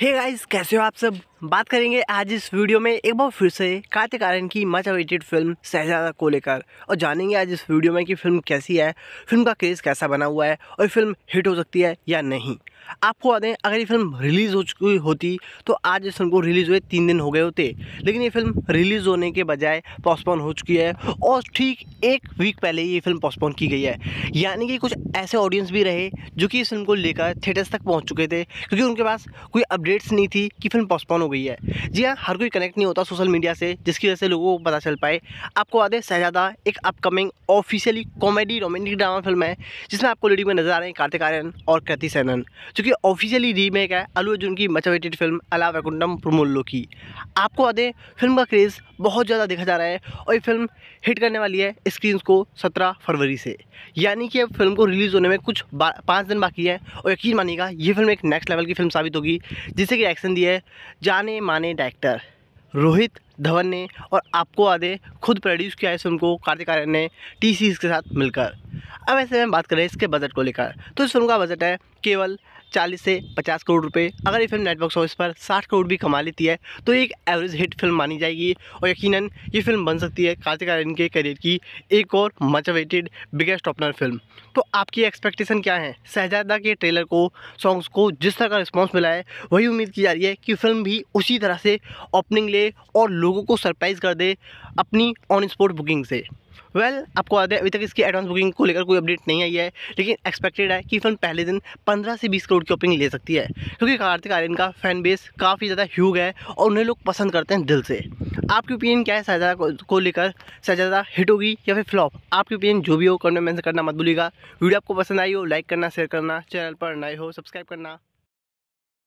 हे hey guys कैसे हो आप सब बात करेंगे आज इस वीडियो में एक बार फिर से कार्तिक आर्यन की मच अवेटेड फिल्म शहजादा को लेकर और जानेंगे आज इस वीडियो में कि फिल्म कैसी है फिल्म का क्रेज़ कैसा बना हुआ है और फिल्म हिट हो सकती है या नहीं आपको बता दें अगर ये फिल्म रिलीज़ हो चुकी होती तो आज इस फिल्म को रिलीज़ हुए तीन दिन हो गए होते लेकिन ये फिल्म रिलीज़ होने के बजाय पोस्टपोन हो चुकी है और ठीक एक वीक पहले ये फिल्म पोस्टपोन की गई है यानी कि कुछ ऐसे ऑडियंस भी रहे जो कि इस फिल्म को लेकर थिएटर्स तक पहुंच चुके थे क्योंकि उनके पास कोई अपडेट्स नहीं थी कि फिल्म पोस्टपोन हो गई है जी हाँ हर कोई कनेक्ट नहीं होता सोशल मीडिया से जिसकी वजह से लोगों को पता चल पाए आपको याद है शहजादा एक upcoming officially comedy romantic drama film है जिसमें आपको लेडी में नजर आ रहे हैं कार्तिक आर्यन और कृति सैनन जो कि ऑफिशियली रीमेक है अलू अर्जुन की मचावेटेड फिल्म अला वैकुंडम प्रमोल्लो की आपको याद है फिल्म का क्रेज़ बहुत ज़्यादा देखा जा रहा है और ये फिल्म हिट करने वाली है स्क्रीन को सत्रह फरवरी से यानी कि अब फिल्म को रिलीज रिलीज़ होने में कुछ पाँच दिन बाकी है और यकीन मानिएगा ये फिल्म एक नेक्स्ट लेवल की फिल्म साबित होगी जिसे कि एक्शन दिया है जाने माने डायरेक्टर रोहित धवन ने और आपको आदे खुद प्रोड्यूस किया है इस फिल्म को कार्तिक आर्यन ने टी के साथ मिलकर अब ऐसे में बात करें इसके बजट को लेकर तो इस फिल्म का बजट है केवल 40 से 50 करोड़ रुपए अगर ये फिल्म नेटवर्क ऑफिस पर 60 करोड़ भी कमा लेती है तो एक एवरेज हिट फिल्म मानी जाएगी और यकीनन ये फिल्म बन सकती है कार्तिक आर्यन के करियर की एक और much awaited biggest opener film तो आपकी एक्सपेक्टेशन क्या है शहजादा के ट्रेलर को सॉन्ग्स को जिस तरह का रिस्पॉन्स मिला है वही उम्मीद की जा रही है कि फिल्म भी उसी तरह से ओपनिंग ले और लोगों को सरप्राइज़ कर दे अपनी ऑन स्पॉट बुकिंग से वेल well, आपको याद है अभी तक इसकी एडवांस बुकिंग को लेकर कोई अपडेट नहीं आई है लेकिन एक्सपेक्टेड है कि फिल्म पहले दिन 15 से 20 करोड़ बॉलीवुड की ओपनिंग ले सकती है क्योंकि कार्तिक आर्यन का फैन बेस काफ़ी ज़्यादा ह्यूग है और उन्हें लोग पसंद करते हैं दिल से आपकी ओपिनियन क्या है शहजादा को, लेकर शहजादा हिट होगी या फिर फ्लॉप आपकी ओपिनियन जो भी हो कमेंट में करना मत भूलिएगा वीडियो आपको पसंद आई हो लाइक करना शेयर करना चैनल पर नए हो सब्सक्राइब करना